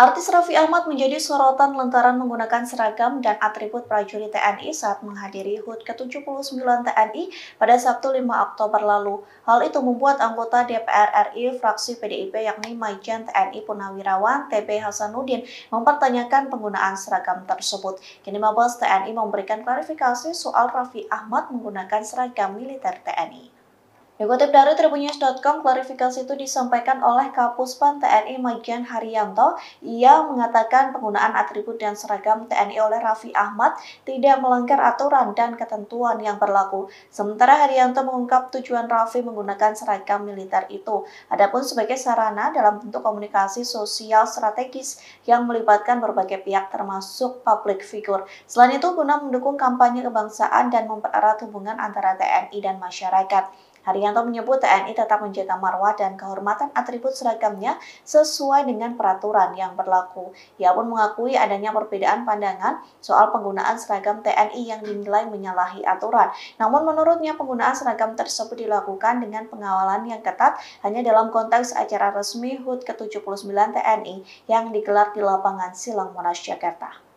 Artis Raffi Ahmad menjadi sorotan lantaran menggunakan seragam dan atribut prajurit TNI saat menghadiri HUT ke-79 TNI pada Sabtu 5 Oktober lalu. Hal itu membuat anggota DPR RI fraksi PDIP yakni Majen TNI Purnawirawan TB Hasanuddin mempertanyakan penggunaan seragam tersebut. Kini Mabes TNI memberikan klarifikasi soal Raffi Ahmad menggunakan seragam militer TNI. Dikutip dari tribunnews.com, klarifikasi itu disampaikan oleh Kapuspan TNI Majen Haryanto. Ia mengatakan penggunaan atribut dan seragam TNI oleh Raffi Ahmad tidak melanggar aturan dan ketentuan yang berlaku. Sementara Haryanto mengungkap tujuan Raffi menggunakan seragam militer itu. Adapun sebagai sarana dalam bentuk komunikasi sosial strategis yang melibatkan berbagai pihak termasuk publik figur. Selain itu, guna mendukung kampanye kebangsaan dan mempererat hubungan antara TNI dan masyarakat. Haryanto menyebut TNI tetap menjaga marwah dan kehormatan atribut seragamnya sesuai dengan peraturan yang berlaku. Ia pun mengakui adanya perbedaan pandangan soal penggunaan seragam TNI yang dinilai menyalahi aturan. Namun menurutnya penggunaan seragam tersebut dilakukan dengan pengawalan yang ketat hanya dalam konteks acara resmi HUT ke-79 TNI yang digelar di lapangan Silang Monas, Jakarta.